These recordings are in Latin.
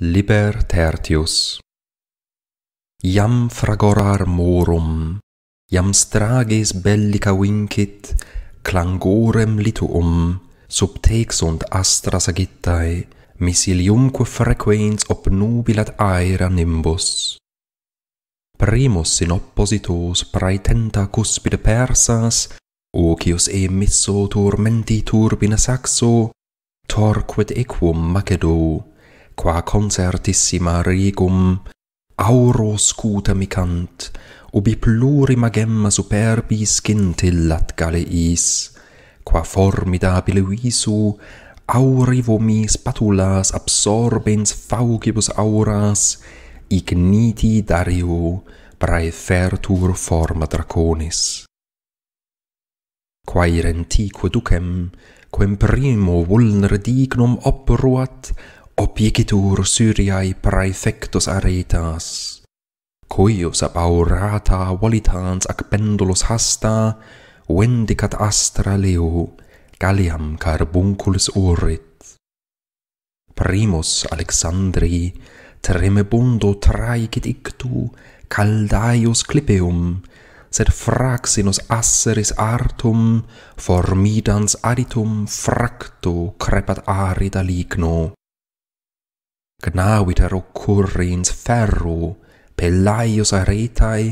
liber tertius iam fragorar morum iam strages bellica vincit clangorem lituum sub tex und astra sagittae missiliumque frequens ob nubilat aera nimbus primus in oppositus praetenta cuspide persas ocius emisso turmenti turbina saxo torquet equum macedo qua concertissima rigum auro scuta micant ubi plurima gemma superbi scintillat galeis qua formidabile visu auri vomi absorbens faugibus auras igniti dario prae fertur forma draconis qua irentique ducem quem primo vulner dignum opruat opicitur syriae praefectus aretas, cuius ab aurata volitans ac pendulus hasta, vendicat astra leo, galliam carbunculus urit. Primus Alexandri, tremebundo traicit ictu, caldaeus clipeum, sed fraxinus asseris artum, formidans aditum fracto crepat arida ligno gnaviter occurrens ferru pellaios aretae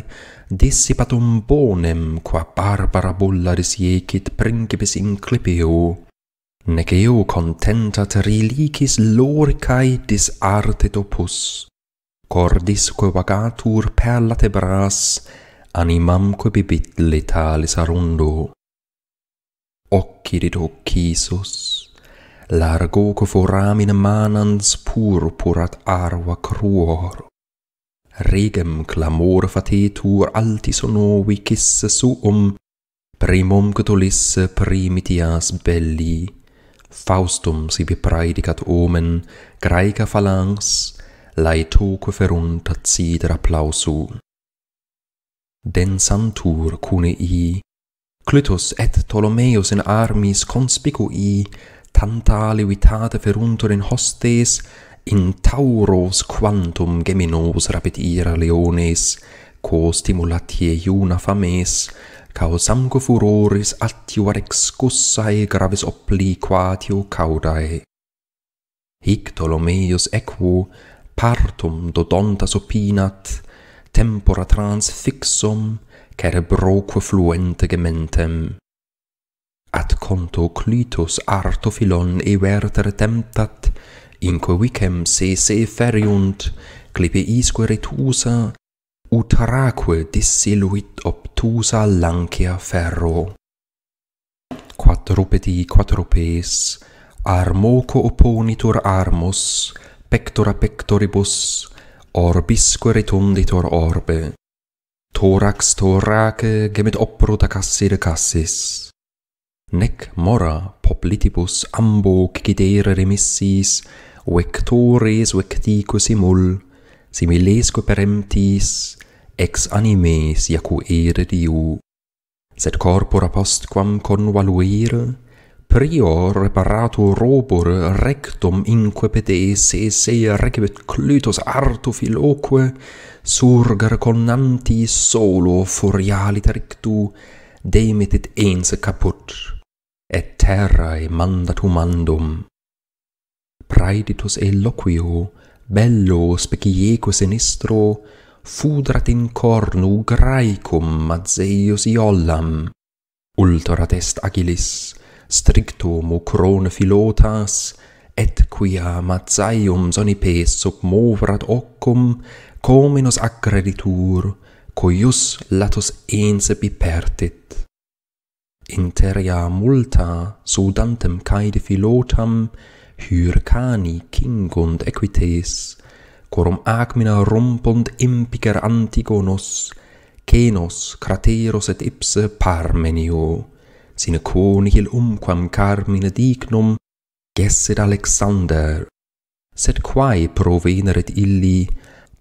dissipatum bonem qua barbara bulla iecit principis in clipio, nec eo contentat relicis loricae dis artet opus, cordis vagatur per la animam bibit letalis arundo. Occidit occisus largo coforamina manans purpurat arva cruor. Regem clamor fatetur altis onovi kiss suum, primum cutulis primitias belli, faustum sibi praedicat omen, graeca phalanx, laeto coferunt at sidra plausu. Densantur cunei, Clitus et Ptolemeus in armis conspicui tanta levitate feruntur in hostes, in tauros quantum geminos rapit ira leones, quo stimulatie iuna fames, causamque furoris attiuar excussae gravis obliquatio caudae. Hic Ptolomeius equo, partum dodontas opinat, tempora transfixum, cerebroque fluente gementem. At conto clitus arto filon verter temptat, inque vicem se se feriunt, clipe isque retusa, utraque dissiluit obtusa lancia ferro. Quadrupedi quadrupes, armoco oponitur armos, pectora pectoribus, orbisque retunditur orbe. Thorax thorace gemit oprota cassi de cassis nec mora poplitibus ambo cicidere remissis, vectores vecticus imul, similesque peremptis, ex animes iacu ere diu. Sed corpora postquam convaluir, prior reparatu robur rectum inque pede se se recibet artu filoque, surger conanti solo furiali tarictu, demetit ens caput et terrae mandatumandum. Praeditus eloquio, bello specieco sinistro, fudrat in cornu graecum mazeius iollam. Ultorat est agilis, strictum u crone filotas, et quia mazaium sonipes submovrat occum, cominus accreditur, coius latus ense pipertit interia multa sudantem caide filotam hyrcani kingund equites corum acmina rumpunt impiger antigonos kenos crateros et ipse parmenio sine quo nihil umquam carmine dignum gesset alexander sed quae provenerit illi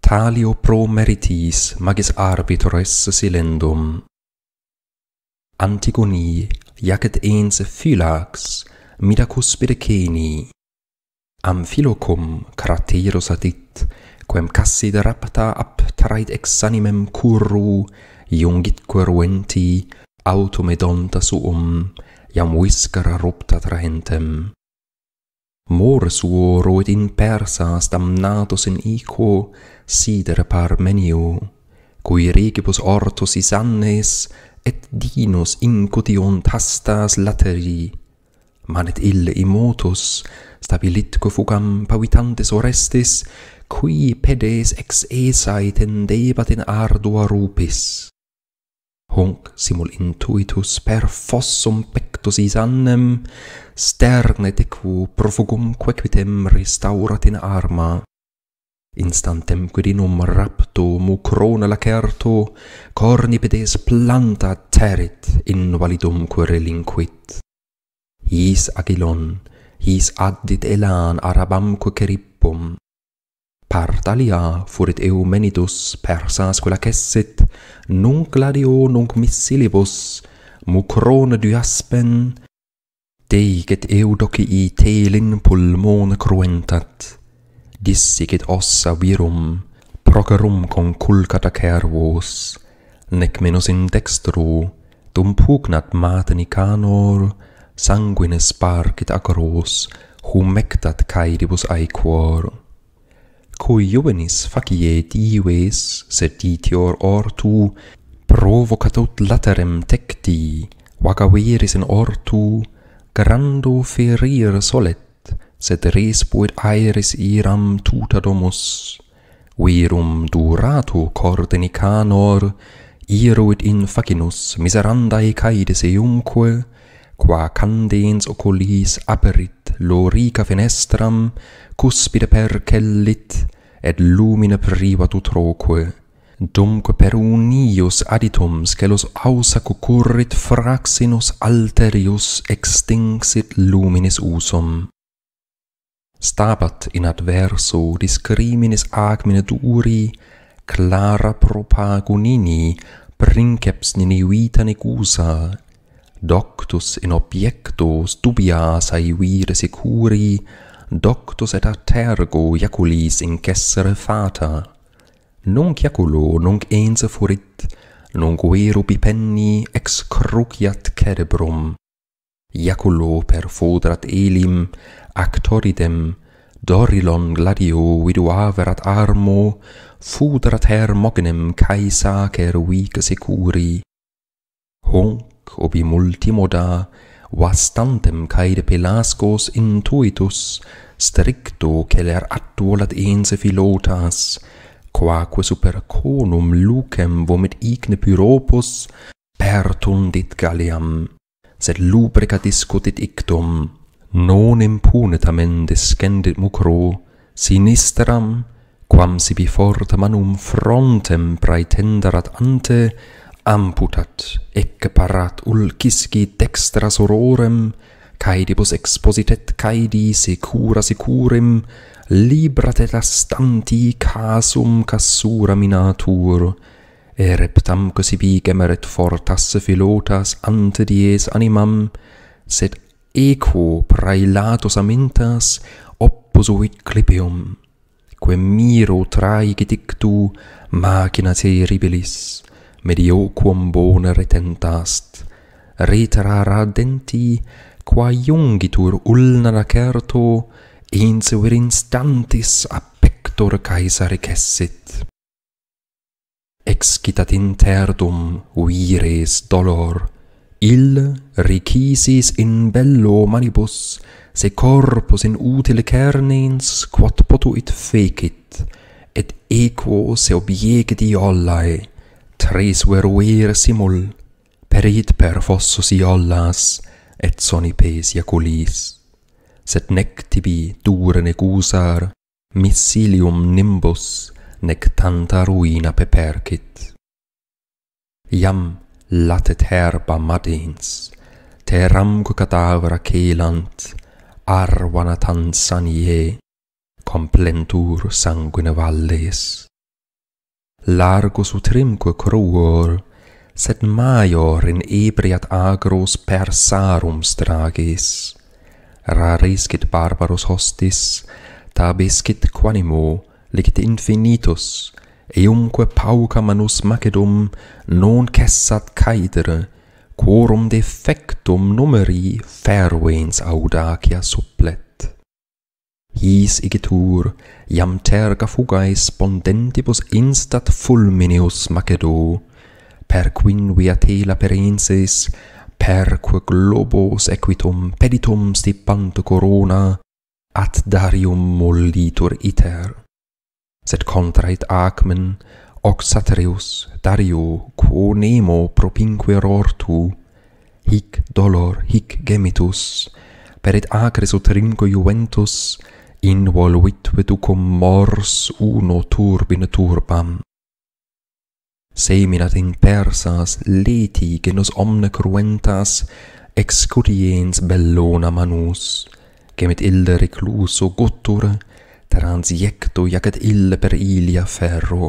talio pro meritis magis arbitres silendum antigoni jacet ens phylax midacus pedeceni am philocum crateros adit quem cassi rapta ab trait ex animem curru jungit quoruenti automedonta suum iam viscera rupta trahentem mor suo rod in persas damnatos in ico sidere parmenio cui regibus ortus isannes et dinos incudion tastas lateri, manet ille imotus, stabilitque fugam pavitantes orestis, qui pedes ex esae tendebat in ardua rupis. Hunc simul intuitus per fossum pectus is annem, sternet equu profugum quequitem restaurat in arma, instantem quid rapto mu lacerto corni pedes planta terit in validum querelinquit his agilon his addit elan arabam quequeripum part alia furit eu persas quella cesset nunc gladio nunc missilibus mucrona crona du aspen deget eu telin pulmone cruentat dissigit ossa virum procerum conculcata cervus nec minus in dextru, dum pugnat mateni canor sanguine sparcit acros humectat caedibus aequor cui juvenis faciet ives sed ditior ortu provocat ut laterem tecti vagaveris in ortu grando ferir solet sed res poet aeris iram tuta domus. Virum duratu corde nicanor, iruit in facinus miserandae caides eumque, qua candens oculis aperit lorica fenestram, cuspide percellit, et lumine privat utroque. Dumque per unius aditum scelos ausa cucurrit fraxinus alterius extinxit luminis usum stabat in adverso discriminis agmine duri, clara propagunini, princeps vita negusa, doctus in objecto stubia sae vire securi, doctus et atergo iaculis in cessere fata. Nunc iaculo, nunc ense furit, nunc vero bipenni ex cruciat cerebrum. Iaculo per fodrat elim, actoridem dorilon gladio viduaverat armo fudrat hermogenem caesa cer vic securi honc obi multimoda vastantem caede pelascos intuitus stricto celer attuolat ense philotas quaque super conum lucem vomit igne pyropus pertundit galliam sed lubrica discutit ictum non impunita mente descendit mucro, sinisteram, quam sibi forta manum frontem praetenderat ante, amputat, ecce parat ulcisci dextras ororem, caedibus expositet caedi secura securim, librat et astanti casum cassura minatur, ereptam reptam que sibi gemeret fortasse filotas ante dies animam, sed equo praelatus amintas opposuit clipium, quem miro traigit ictu machina terribilis, medioquum bona retentast, retera radenti, qua jungitur ulna lacerto, insuer instantis a pector caesare cessit. Excitat interdum vires dolor, Il ricisis in bello manibus, se corpus in utile cernens quod potuit fecit, et equo se obiegdi ollae, tres veruir simul, perit per fossus iollas, et soni pesia culis. Sed nec tibi dure negusar, missilium nimbus, nec tanta ruina pepercit. Iam, latet herba madins, teram cucadavra celant, arvanatan sanie, complentur sanguine valles. Largus utrimque cruor, sed major in ebriat agros persarum stragis, rariscit barbaros hostis, tabiscit quanimo, licit infinitus, eumque pauca manus macedum non cessat caedere, quorum defectum numeri ferwens audacia supplet. His igitur, iam terga fugae spondentibus instat fulmineus macedo, per quin via tela perensis, perque globos equitum peditum stipant corona, at darium mollitur iter sed contrait acmen hoc dario quo nemo propinquer ortu hic dolor hic gemitus perit acris utrimco juventus in volvit veducum mors uno turbine turbam seminat in persas leti genus omne cruentas excuriens bellona manus gemit ilde recluso guttura Transiecto jacet ille per ilia ferro.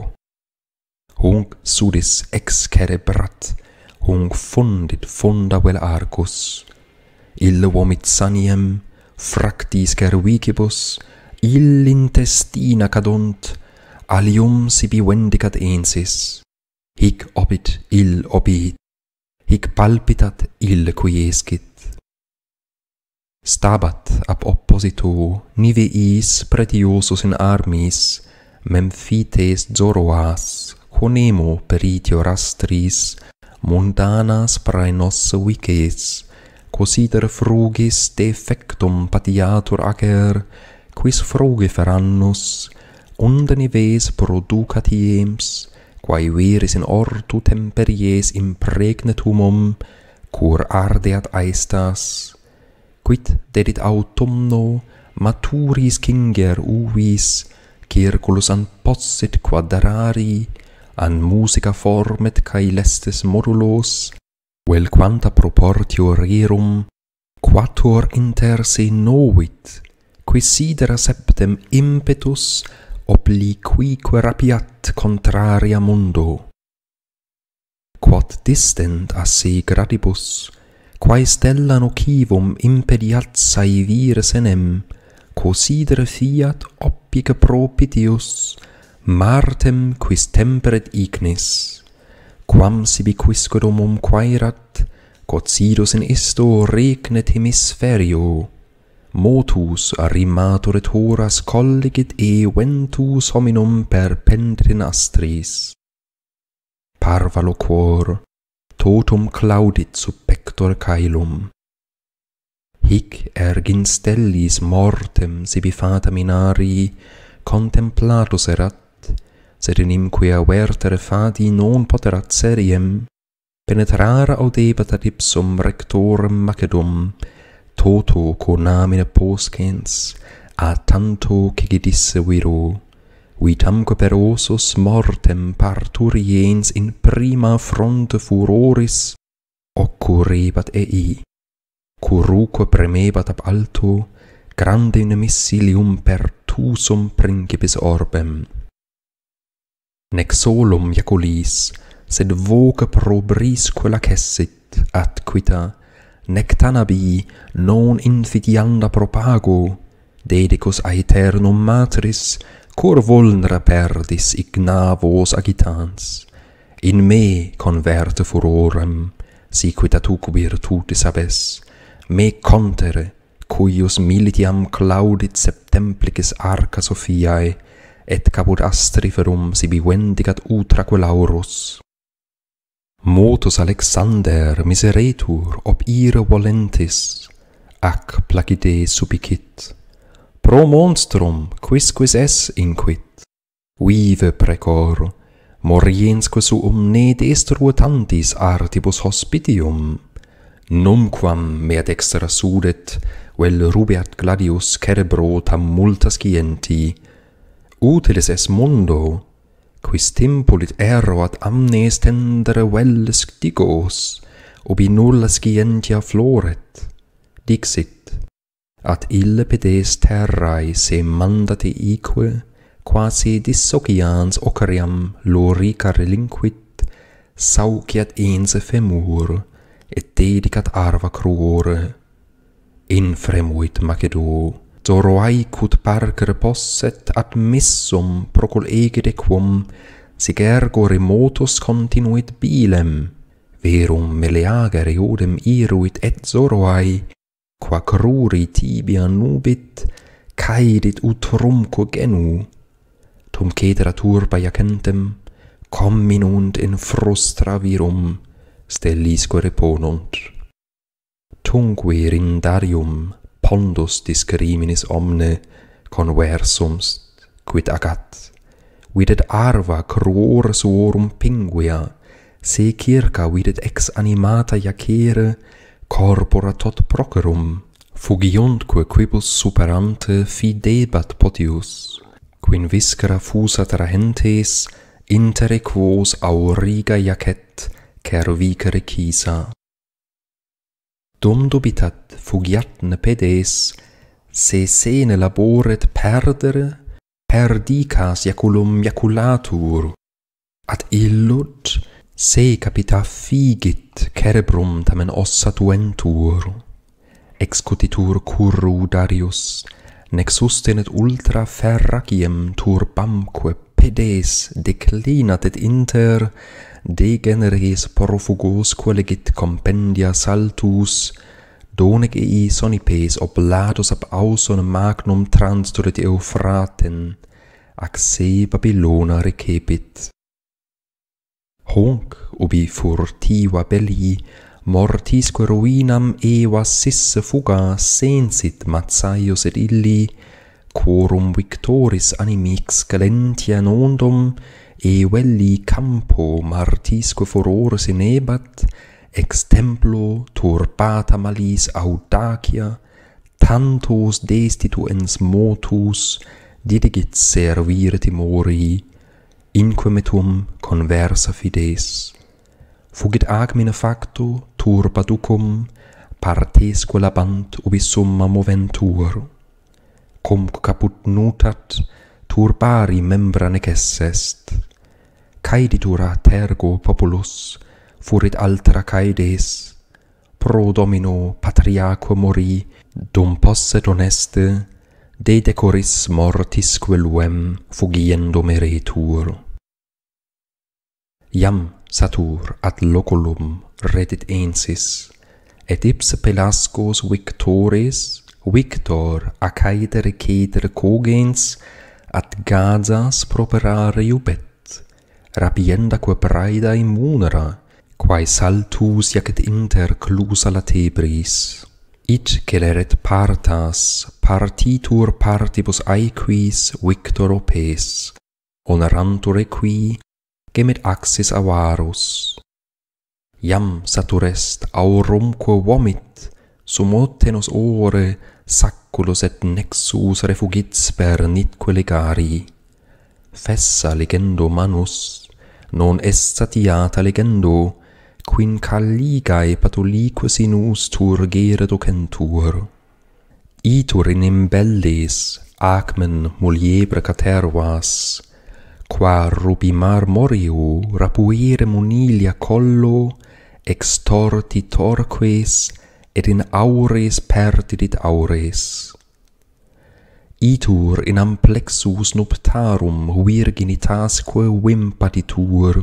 Hung sudis ex cerebrat, hung fundit funda vel arcus. Ille vomit saniem, fractis vicibus, ill intestina cadunt, alium sibi vendicat ensis. Hic opit ill opit, hic palpitat ill quiescit stabat ab oppositu nivi is in armis memphites zoroas conemo peritio rastris mundanas praenos vices cosider frugis defectum patiatur acer quis frugi ferannus unde nives producat iems quae viris in ortu temperies impregnetumum, cur ardeat aestas quid dedit autumno maturis kinger uvis, circulus an possit quadrari, an musica formet cae lestes modulos, vel quanta proportio rerum, quatur inter se novit, qui sidera septem impetus, obliquique rapiat contraria mundo. Quod distent a se gradibus, quae stella nocivum impediat sae vir senem, cosidere fiat oppica propitius, martem quis temperet ignis, quam sibi quisque domum quaerat, quod sidus in isto regnet hemisferio, motus arrimatur et horas colligit e ventus hominum per pendrin astris. Parvalo quor, totum claudit sub pector caelum. Hic ergin stellis mortem sibi fata minari, contemplatus erat, sed in avertere fati non poterat seriem, penetrara audebat ad ipsum rectorem Macedum, toto conamine poscens, a tanto cegidisse viro vitamque per osos mortem parturiens in prima fronte furoris, occurrebat ei. Curruque premebat ab alto, grande in missilium per tusum principis orbem. Nec solum, Iaculis, sed voca probrisque lacessit, quita, nec tanabi, non infidianda propago, dedicus aeternum matris, cor vulnera perdis ignavos agitans, in me converte furorem, si quita virtutis abes, me contere, cuius militiam claudit septemplicis arca sofiae, et caput astri ferum sibi bivendicat utra quel aurus. Motus Alexander miseretur ob ira volentis, ac placide supicit, pro monstrum quisquis es inquit. Vive precor, moriens que su omne destru tantis artibus hospitium, numquam mea dextra sudet, vel rubiat gladius cerebro tam multas cienti. Utiles es mundo, quis tempulit ero at amnes tendere velles dicos, ubi nulla scientia floret, dixit, at ille terrae se mandate ique, quasi dissocians ocariam lorica relinquit, sauciat ense femur, et dedicat arva cruore. Infremuit Macedo, Zoroai cut parcere posset admissum missum procul egede quum, sic ergo remotus continuit bilem, verum meleagere iodem iruit et Zoroai, qua cruri tibia nubit caerit utrumque genu tum cedera turba jacentem, comminunt in frustra virum stellisque reponunt tungue rindarium pondus discriminis omne conversums quid agat videt arva cruor suorum pinguia se circa videt ex animata jacere, corpora tot procerum fugiunt quibus superante fidebat potius quin viscera fusa trahentes inter equos auriga jacet cervicere kisa dum dubitat fugiat ne pedes se sene laboret perdere perdicas iaculum iaculatur ad illud Se capita figit cerebrum tamen ossa tuentur, excutitur curru Darius, nec sustenet ultra ferraciem tur bamque pedes declinat et inter, de generis porfugus compendia saltus, donec ei sonipes ob ab auson magnum transturit eufraten, ac se Babylona recepit. Hunc ubi furtiva belli mortis quo ruinam eva sisse fuga sensit Mazzaius et illi quorum victoris animix calentia nondum e velli campo martis quo furore sinebat ex templo turbata malis audacia tantos destituens motus dedigit servire timori inquemetum conversa fides fugit agmina facto turba ducum partes labant ubi summa moventur cum caput nutat turbari membra nec est caeditura tergo populus furit altra caedes pro domino patriaque mori dum posse doneste de decoris mortis quelluem fugiendo meretur. Iam satur ad loculum redit ensis, et ipse pelascos victores, victor a caedere cogens, ad gazas properare iubet, rabienda que praida immunera, quae saltus jacet inter clusa latebris. It celeret partas, partitur partibus aequis victor opes, onerantur equi gemit axis avarus. Iam aurum aurumque vomit, sumotenos ore sacculus et nexus refugitsper nitque legari. Fessa legendo manus, non est satiata legendo, quin calligae patulique sinus turgere docentur. Itur in imbellis, acmen muliebre catervas, qua rubi marmoriu rapuir munilia collo extorti torques et in aures perdidit aures itur in amplexus nuptarum huir quo vimpatitur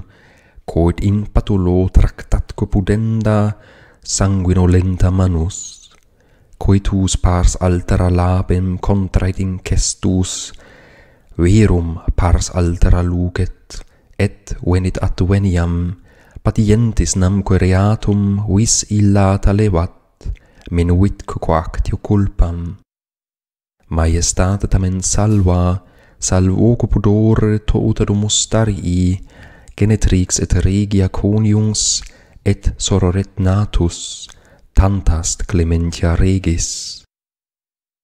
quod in patulo tractatque pudenda sanguinolenta manus tus pars altera labem contraet incestus virum pars altera lucet et venit ad veniam patientis nam quereatum vis illa talevat minuit quoact culpam Majestate tamen salva salvo cupudore tota domus starii genetrix et regia coniungs et sororet natus tantast clementia regis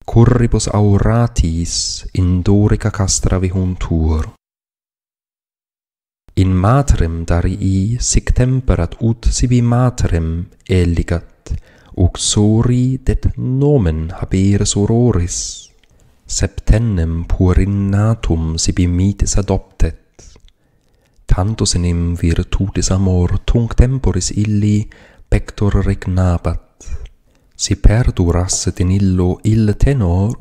curribus auratis in dorica castra vihuntur. In matrem darii sic temperat ut sibi matrem eligat, uxori det nomen habere sororis, septennem pur natum sibi mitis adoptet. Tantus enim virtutis amor tunc temporis illi pector regnabat, si perdurasse in illo il tenor,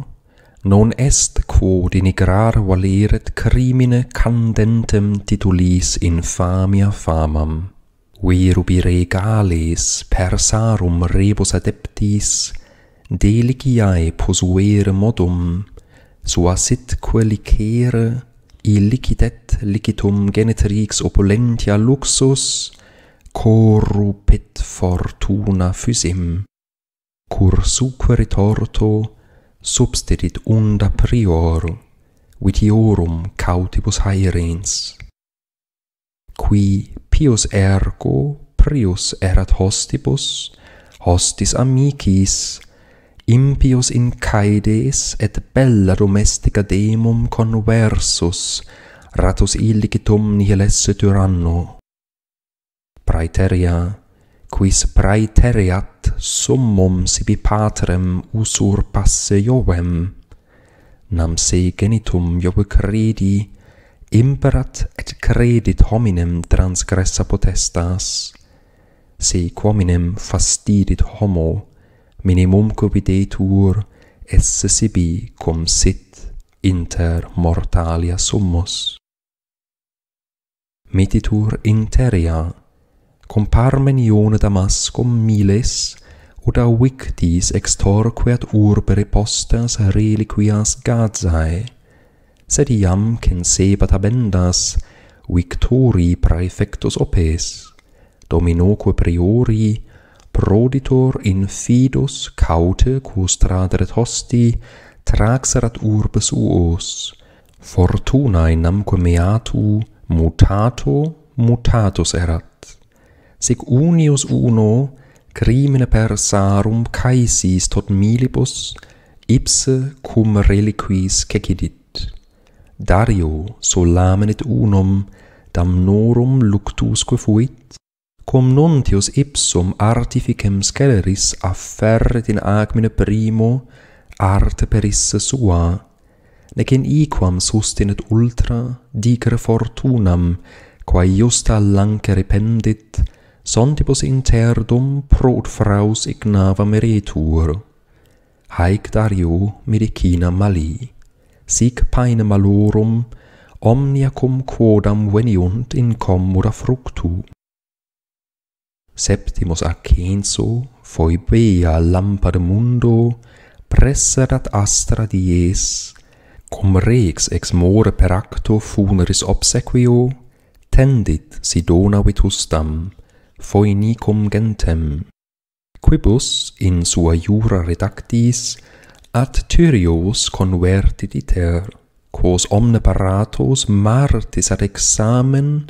non est quo denigrar valeret crimine candentem titulis infamia famam. Virubi regales per sarum rebus adeptis, deligiae posuere modum, sua sit quae licere, illicitet licitum genetrix opulentia luxus, corrupit fortuna physim cur suquere torto substitit unda prior vitiorum cautibus haerens qui pius ergo prius erat hostibus hostis amicis impius in caedes et bella domestica demum conversus ratus illicitum nihil esse tyranno praeteria quis praeteriat summum sibi patrem usurpasse Jovem, nam se genitum Jove credi, imperat et credit hominem transgressa potestas, se quominem fastidit homo, minimum cubitetur, esse sibi cum sit inter mortalia summos. Metitur interia, comparmen Ione Damascum miles, ut victis extorque ad urbere reliquias Gazae, sed iam censebat abendas victori praefectus opes, dominoque priori, proditor in fidus caute cus tradret hosti traxerat urbes uos, fortuna in namque meatu mutato mutatus erat sic unius uno crimine per sarum caesis tot milibus ipse cum reliquis cecidit. Dario solamenit unum damnorum luctusque fuit, cum nuntius ipsum artificem sceleris afferret in agmine primo arte perisse sua, nec in iquam sustinet ultra dicere fortunam, quae justa lancere pendit, sontibus interdum prod fraus ignava meretur. Haec dario medicina mali, sic paine malorum, omnia cum quodam veniunt in commoda fructu. Septimus acenso, foi bea lampad mundo, presserat astra dies, cum rex ex more per acto funeris obsequio, tendit si dona vitustam foinicum gentem quibus in sua jura redactis ad tyrios convertiditer, quos omne paratos martis ad examen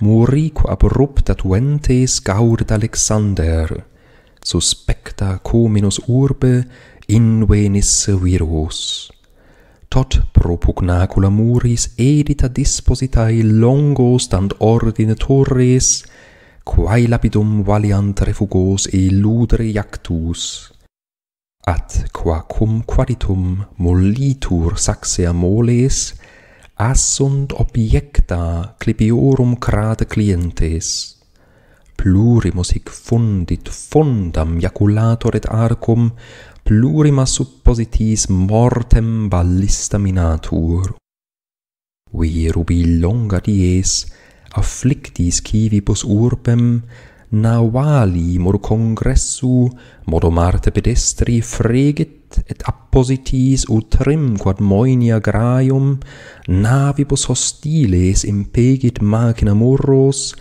muri quo abrupta tuentes gaudet alexander suspecta cominus minus urbe in venis virus tot pro pugnacula muris edita dispositae longo stand ordine torres quae lapidum valiant refugos e ludre iactus, at qua cum quaditum molitur saxea moles, assunt objecta clipiorum crade clientes, plurimus hic fundit fundam jaculator et arcum, plurima suppositis mortem ballista minatur. Vi rubi longa dies, afflictis civibus urbem nawali mor congressu modo marte pedestri fregit et appositis utrim quad moenia graium navibus hostiles impegit machina murros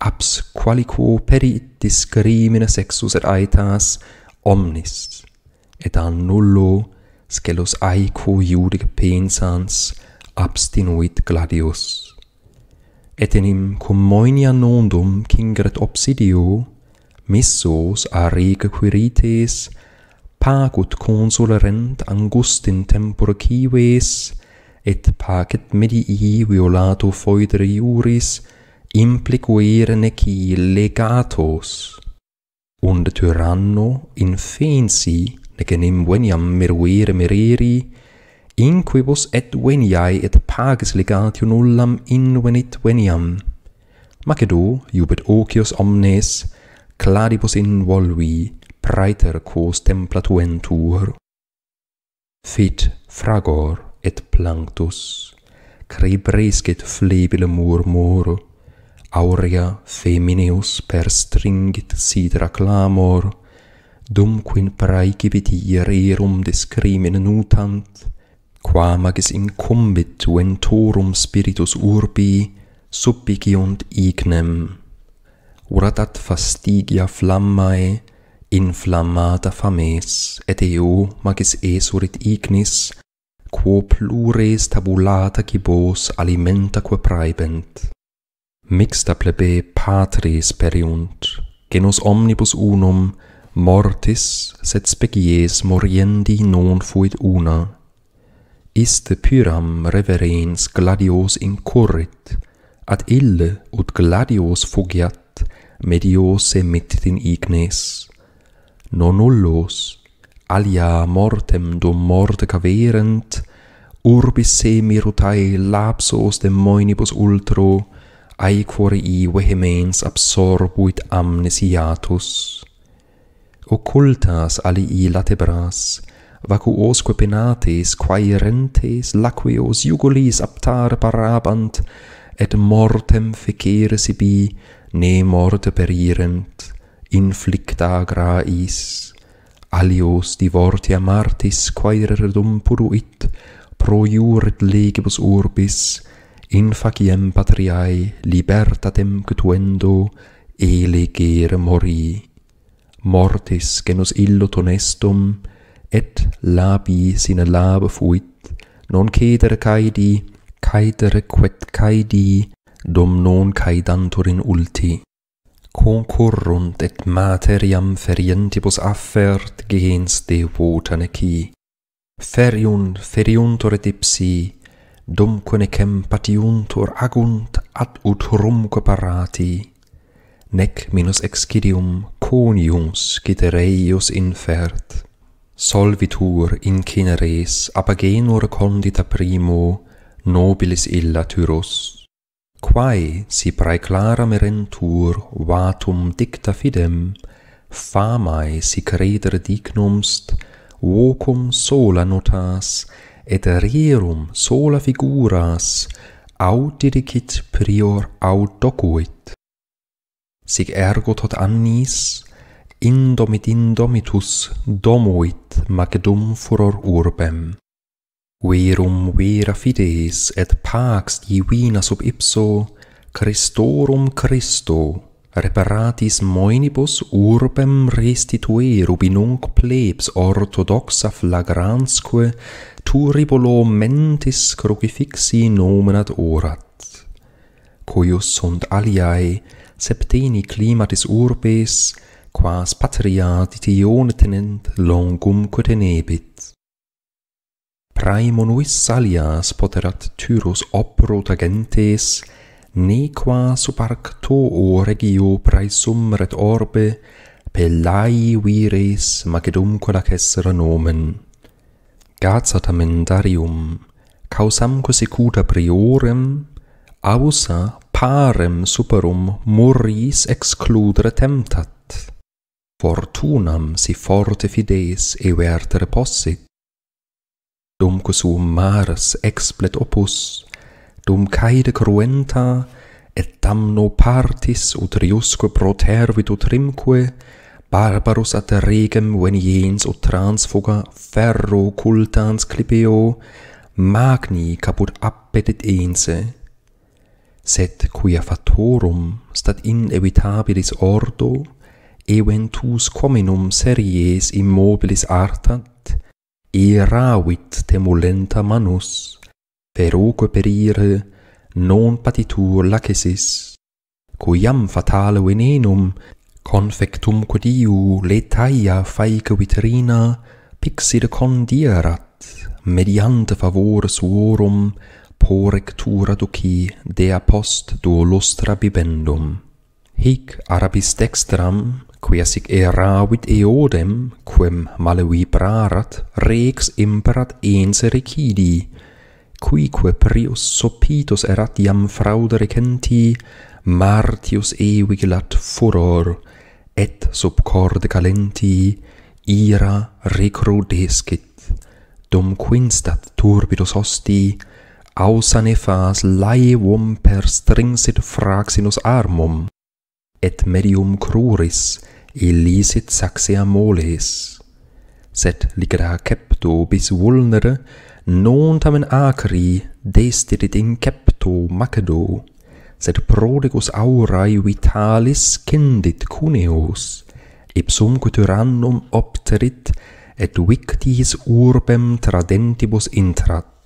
abs qualico perit discrimina sexus et aetas omnis et annullo scelos aequo iudic pensans abstinuit gladius et enim cum moenia nondum cingret obsidio, missos a rege quirites, pacut consolerent angustin tempora cives, et pacet medii violato foedere iuris, impliquere neci legatos. Unde tyranno in fensi, nec enim veniam meruere mereri, in quibus et veniae et pagis legatio nullam in venit veniam. Macedo, iubet ocios omnes, cladibus in praeter quos templatuentur. Fit fragor et planctus, cri brescet flebile murmur, aurea femineus per stringit sidra clamor, dumquin praecipit ierirum discrimine nutant, qua magis incumbit ventorum spiritus urbi subigiunt ignem urat ad fastigia flammae inflammata fames et eo magis esurit ignis quo plures tabulata cibos alimenta quo praebent mixta plebe patris periunt genus omnibus unum mortis sed species moriendi non fuit una iste pyram reverens gladios incurrit, ad ille ut gladios fugiat medios emittit in ignes, non ullos, alia mortem dum morte caverent, urbis semirutae lapsos de moinibus ultro, i vehemens absorbuit amnesiatus. Occultas alii latebras, vacuosque penates, quae rentes, laquios, jugulis, aptar parabant, et mortem fecere sibi, ne morte perirent, inflicta graeis. alios divortia martis, quae redum puruit, pro iurit legibus urbis, in faciem patriae libertatem cutuendo, elegere mori. Mortis genus illo tonestum, et labi sine labe fuit, non cedere caedi, caedere quet caedi, dom non caedantur in ulti. Concurrunt et materiam ferientibus affert gehens de votane qui. Feriunt, feriuntur et ipsi, dumque necem patiuntur agunt ad utrumque parati, nec minus excidium conius citereius infert solvitur in cineres apagenur condita primo nobilis illa tyros. Quae, si praeclara merentur vatum dicta fidem, famae si credere dignumst, vocum sola notas, et rerum sola figuras, autidicit prior autocuit. Sic ergo tot annis, indomit indomitus domuit Macedum furor urbem. Verum vera fides et pax divina sub ipso Christorum Christo reparatis moenibus urbem restituerubi nunc plebs orthodoxa flagransque turibolo mentis crucifixi nomen ad orat. coius sunt aliae septeni climatis urbes, quas patria ditione tenent longum quod enebit. Praemon vis alias poterat Tyrus oprot agentes, ne qua o regio praesum ret orbe, pelai vires Macedumque lacessera nomen. Gazatamen Darium, causamque secuta priorem, ausa parem superum muris excludere temptat fortunam si forte fides e verter possit. Dum cusum mars explet opus, dum caide cruenta, et damno partis utriusque protervit utrimque, barbarus ad regem veniens ut transfuga ferro cultans clipeo, magni caput appetit ense, sed quia fatorum stat inevitabilis ordo, eventus cominum series immobilis artant, e temulenta manus, feroque perire non patitur lacesis, cuiam fatale venenum, confectum quod iu letaia faica vitrina pixide condierat, mediante favore suorum porectura duci dea post duo lustra bibendum hic arabis dextram quia sic eravit eodem quem male vibrarat rex imperat ense recidi quique prius sopitus erat iam fraude recenti martius evigilat furor et sub corde calenti ira recrudescit dum quinstat turbidus hosti ausane fas laevum per stringsit fraxinus armum et medium cruris illicit saxia moles sed ligra capto bis vulnere non tamen acri destit in capto macedo sed prodigus aurai vitalis kindit cuneus ipsum quaterannum opterit et victis urbem tradentibus intrat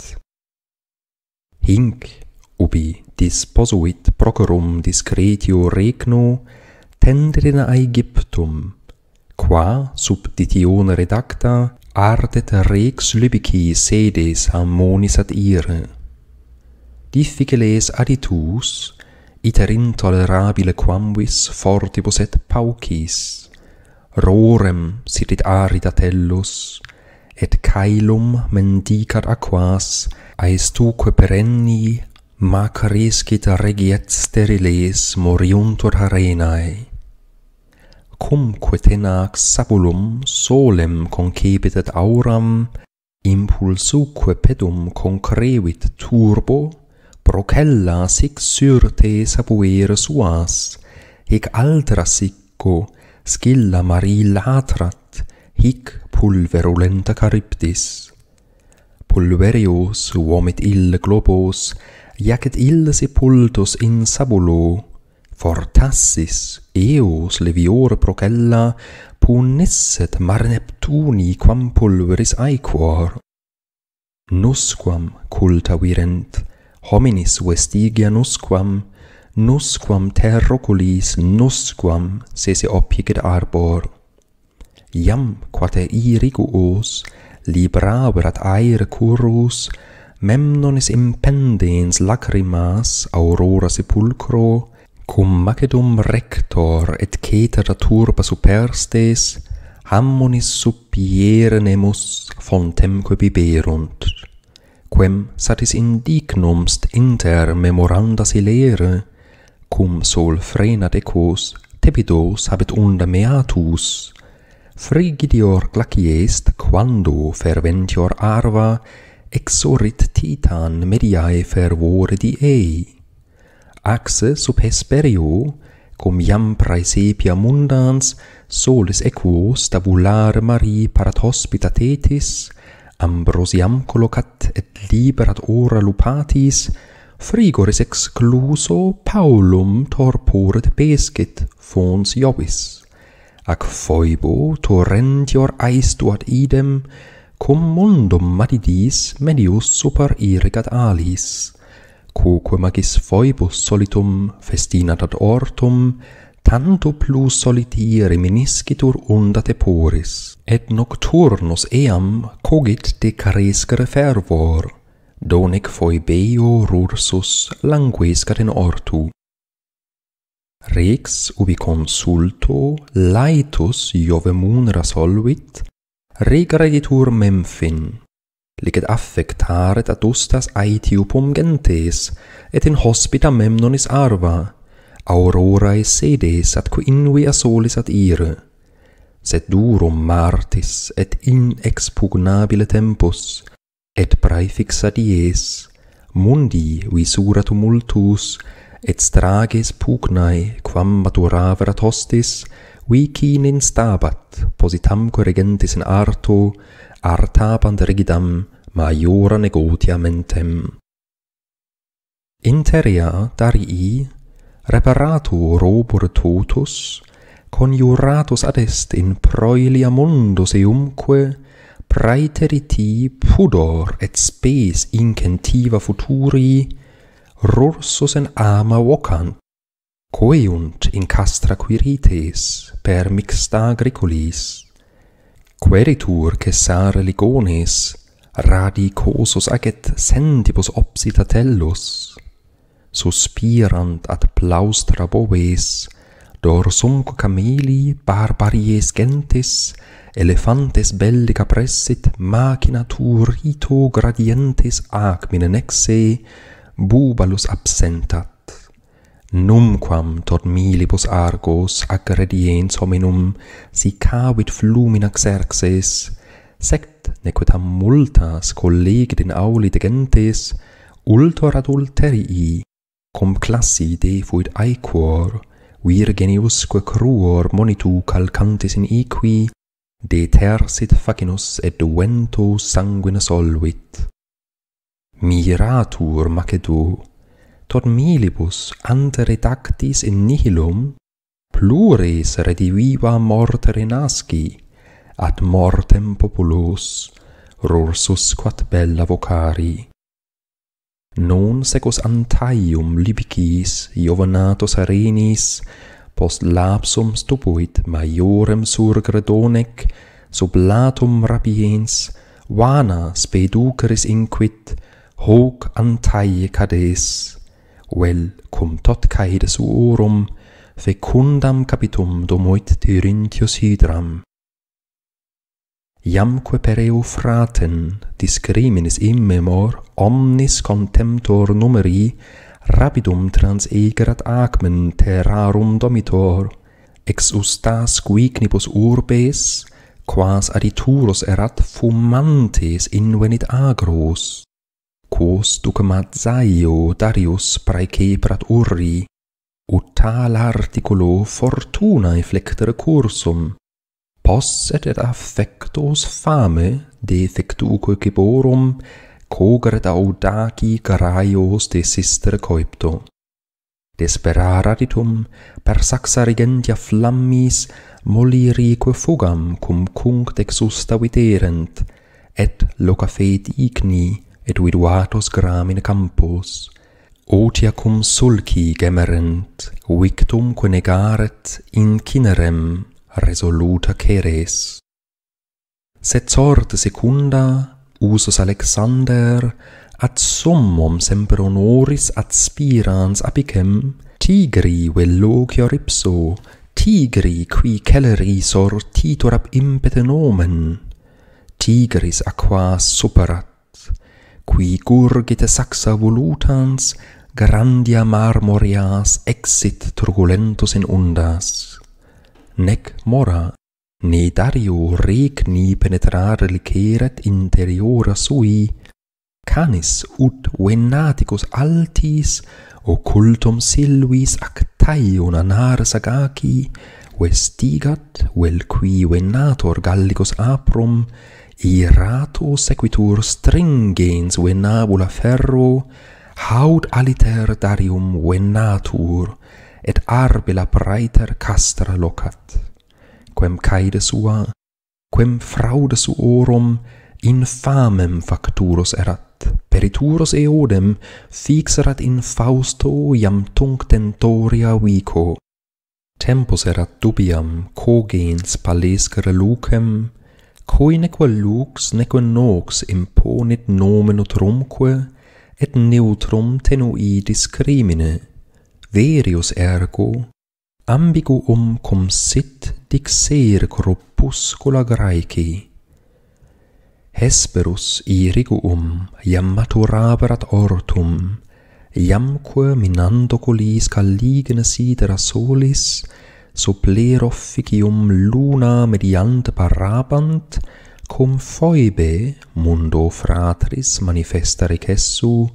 hinc ubi Disposuit procorum procurum discretio regno tendrina Aegyptum, qua sub ditione redacta ardet rex libici sedes harmonis ad ire. Difficiles aditus, iter intolerabile quamvis fortibus et paucis, rorem sitit arid tellus, et caelum mendicat aquas aestuque perenni Mac riscit regiet steriles moriuntur arenae. Cum tenax enac sabulum solem concebit et auram, impulsuque pedum concrevit turbo, procella sic syrte sabuer suas, hic altra sicco scilla maril atrat, hic pulverulenta cariptis. Pulverius, vomit ill globos, jacet ille sepultus in sabulo, fortassis eos levior procella punisset mar Neptuni quam pulveris aequor. Nusquam culta virent, hominis vestigia nusquam, nusquam terroculis nusquam sese opiget arbor. Iam quate irigus, librabrat aere curus, memnonis impendens lacrimas aurora sepulcro cum macedum rector et ceter turba superstes ammonis supiere nemus fontemque biberunt quem satis indignumst inter memoranda silere cum sol frena decos tepidos habet unda meatus frigidior glaciest quando ferventior arva exorit titan mediae fervore di ei axe sub hesperio cum iam praesepia mundans solis equos tabulare mari parat hospitatetis ambrosiam collocat et liberat ora lupatis frigoris excluso paulum torpore pescit fons iobis ac foibo torrentior aestuat idem cum mundum matidis medius super irrigat alis, quoque magis foibus solitum festinat ad ortum, tanto plus soliti reminiscitur unda teporis, et nocturnus eam cogit de carescere fervor, donec foibeio rursus languescat in ortu. Rex ubi consulto laetus Iove munera solvit regreditur mem fin. Licet affectaret ad ustas aetiupum gentes, et in hospita mem arva, aurorae sedes at qui inui solis ad ire. Sed durum martis et inexpugnabile tempus, et prae fixa dies, mundi visura tumultus, et strages pugnae quam maturaverat hostis, Vici in instabat, positam corrigentis in arto, artabant rigidam, maiora negotia mentem. Interia darii, reparatu robur totus, coniuratus ad est in proilia mundus eumque, praeteriti pudor et spes incentiva futuri, rursus in ama vocant. Coeunt in castra quirites, per mixta agriculis, queritur sare ligones, radicosus aget sentibus obsitatellus, suspirant ad plaustra boves, dorsumco cameli, barbaries gentes, elefantes bellica pressit, macina turito gradientes acmine nexe, bubalus absentat numquam tot milibus argos agrediens hominum si cavit flumina xerxes, sect nequetam multas collegit in auli de gentes, ultor adulterii, cum classi defuit aequor, virgeniusque cruor monitu calcantis in equi, detersit facinus et duento sanguina solvit. Miratur Macedo, tot milibus ante redactis in nihilum, pluris rediviva mort renasci, ad mortem populus, rursus quat bella vocari. Non secus antaium libicis jovenatus arenis, post lapsum stupuit maiorem surgredonec, sub latum rapiens, vana speducris inquit, hoc antae cades vel cum tot caedes urum fecundam capitum domoit Tyrinthius hydram. Iamque per eu fraten discriminis immemor omnis contemptor numeri rapidum trans egrat acmen terrarum domitor, ex ustas quignibus urbes, quas aditurus erat fumantes invenit agros quos ducemat saio Darius praecebrat urri, ut tal articulo fortunae flectere cursum, posset et affectos fame defectuque ciborum cogret audaci graios de sister coepto. Desperaratitum per saxa regentia flammis molirique fugam cum cunct exusta viderent, et loca fet igni, et viduatos gram in campus, otia cum sulci gemerent, victum quo negaret in cinerem resoluta ceres. Sed sort secunda, usus Alexander, ad summum semper honoris ad spirans apicem, tigri velocior ripso, tigri qui celeri sortitur ab impete nomen, tigris aqua superat, qui gurgit a saxa volutans grandia marmorias exit turgulentus in undas nec mora ne dario regni penetrare liceret interiora sui canis ut venaticus altis occultum silvis actae una nar sagaci vestigat vel qui venator gallicus aprum irato sequitur stringens venabula ferro haud aliter darium venatur et arbela praeter castra locat quem caide sua quem fraude suorum in famem facturus erat perituros eodem fixerat in fausto iam tunc tentoria vico tempus erat dubiam cogens palescere lucem Coi neque lux, neque nox imponit nomen utrumque, et neutrum tenui discrimine, verius ergo, ambiguum cum sit dixer corpuscula graeci. Hesperus iriguum iam maturaberat ortum, iamque minando colis caligene sidera solis, supplir officium luna mediant parabant, cum foibe mundo fratris manifesta recessu,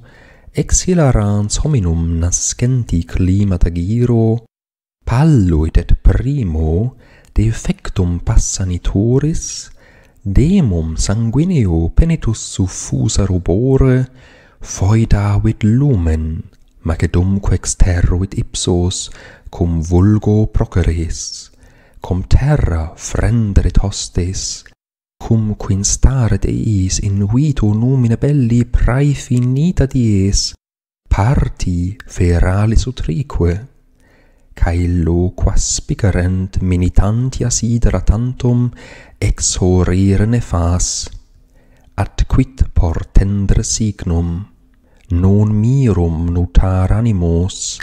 exhilarans hominum nascenti climata giro, palluit et primo defectum passanitoris, demum sanguineo penitus suffusa rubore, foida vit lumen, macedumque exteruit ipsos, cum vulgo proceris, cum terra frendrit tostes cum quin star in vito numine belli prae finita dies, parti feralis utrique, cae loquas picarent minitantia sidera tantum exhorirene fas, at quit por signum, non mirum nutar animos,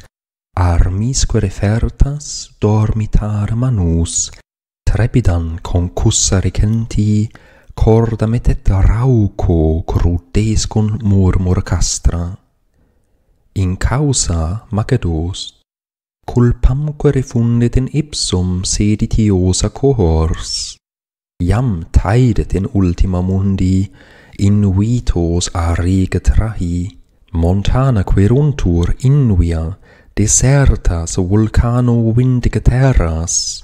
armis quae refertas dormitar manus trepidan concussa recenti corda metet rauco crudescon murmur castra in causa macedos culpam quae refundet in ipsum seditiosa cohors iam taidet in ultima mundi in vitos a rege trahi montana queruntur in via desertas vulcano windic terras,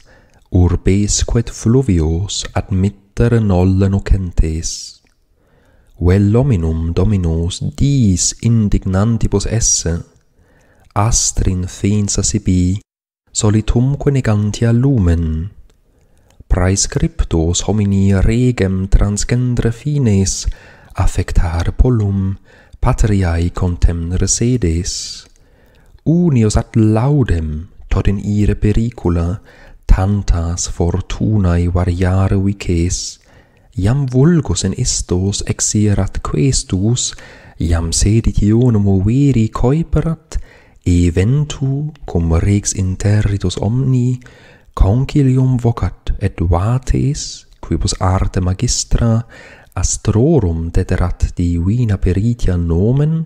quet fluvios admittere nolle nocentes. Vel hominum dominus dies indignantibus esse, astrin fensa sibi, solitumque negantia lumen. Praescriptus homini regem transgendre fines, affectar polum, patriae contemnere sedes unius at laudem tot in ire pericula tantas fortunae variare vices iam vulgus in istos exierat questus iam sedit ionum viri coiperat eventu cum rex interritus omni concilium vocat et vates quibus arte magistra astrorum deterat divina peritia nomen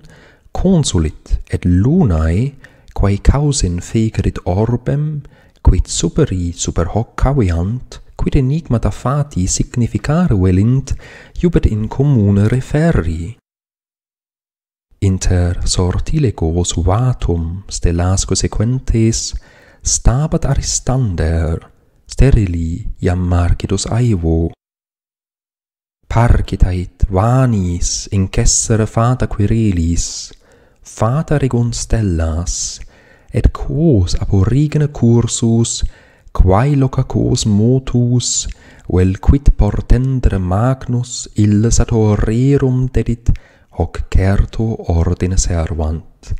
consulit et lunae quae causin fegerit orbem, quid superi super hoc caviant, quid enigmata fati significare velint, iubet in comune referri. Inter sortilegos vatum stelas sequentes stabat aristander, sterili iam marcidus aevo. Parcitait vanis in cessere fata querelis, fata regon stellas, et quos ab origine cursus, quae loca quos motus, vel quid portendere magnus illes ad horrerum dedit, hoc certo ordine servant.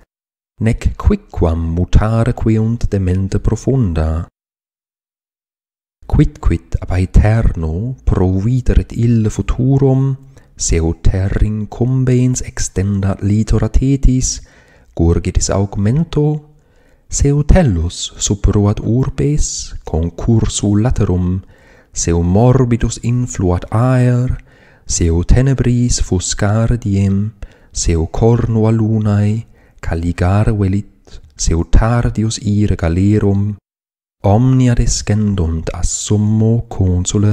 Nec quicquam mutare quiunt de mente profunda, quid quid ab aeterno providerit ille futurum, seo terrin combens extendat litoratetis, gurgitis augmento, Seu tellus supruat urbes concursu laterum, seu morbidus influat aer, seu tenebris fuscar diem, seu cornua lunae, caligar velit, seu tardius ir galerum, omnia descendunt a summo consul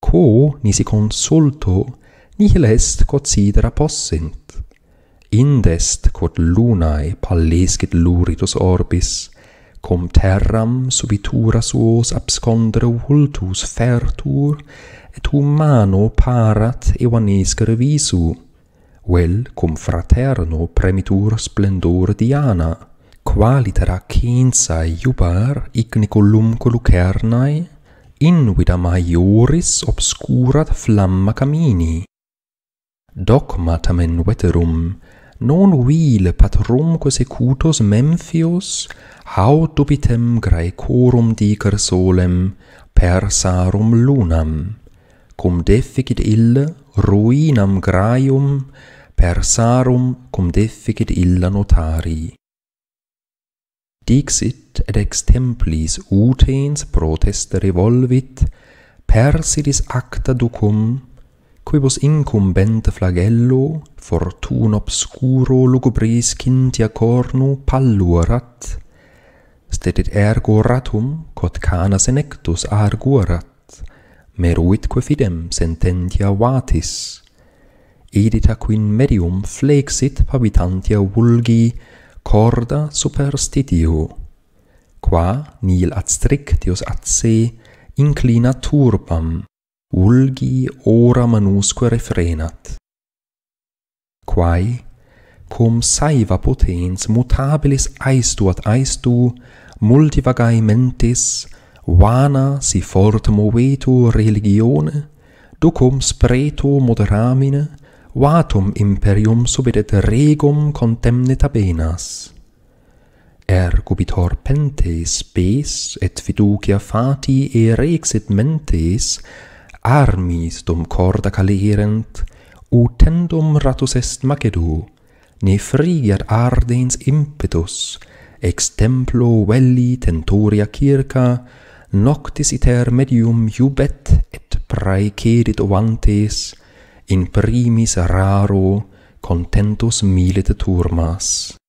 Quo nisi consulto, nihil est cocidra possint, indest quod lunae pallescit luritus orbis cum terram subitura suos abscondere vultus fertur et humano parat evanescere visu vel cum fraterno premitur splendor diana qualiter accensa iubar ignicolum colucernae invida maioris obscurat flamma camini dogma tamen veterum non vil patrumque secutus Memphios, haud dubitem graecorum dicer solem, persarum lunam, cum deficit ille ruinam graium, persarum cum deficit illa notari. Dixit ed ex templis utens proteste revolvit, persidis acta ducum, quibus incumbente flagello fortun obscuro lugubris cintia cornu pallurat stetit ergo ratum quod cana senectus argurat meruitque fidem sententia vatis edita quin medium flexit pavitantia vulgi corda superstitio qua nil strictius ad se inclina turpam ulgi ora manusque refrenat. Quae, cum saiva potens mutabilis aistu at aistu, multivagae mentis, vana si fort movetu religione, ducum spreto moderamine, vatum imperium subedet regum contemnet abenas. Er gubitor pentes, bes, et fiducia fati, e rexit mentes, armis dum corda calerent, utendum ratus est macedu, ne frigiat ardens impetus, ex templo velli tentoria circa, noctis iter medium jubet et praecedit ovantes, in primis raro contentus milite turmas.